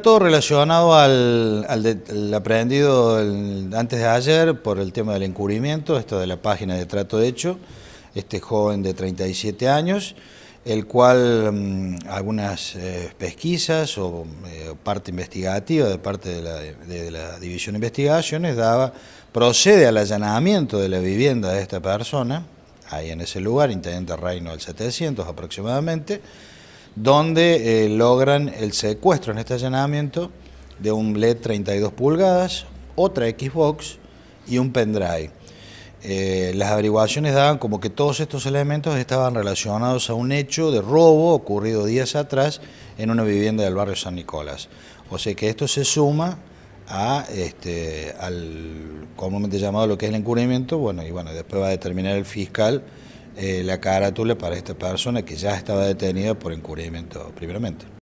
Todo relacionado al, aprendido antes de ayer por el tema del encubrimiento, esto de la página de trato hecho, este joven de 37 años, el cual mm, algunas eh, pesquisas eh, o parte investigativa de parte de la, División de Investigaciones daba, procede al allanamiento de la vivienda de esta persona, ahí en ese lugar, Intendente Reino del 700 aproximadamente, donde eh, logran el secuestro en este allanamiento de un LED 32 pulgadas, otra Xbox y un pendrive. Eh, las averiguaciones daban como que todos estos elementos estaban relacionados a un hecho de robo ocurrido días atrás en una vivienda del barrio San Nicolás. O sea que esto se suma a este, al comúnmente llamado lo que es el encubrimiento, bueno, y bueno, después va a determinar el fiscal eh, la carátula para esta persona que ya estaba detenida por encubrimiento primeramente.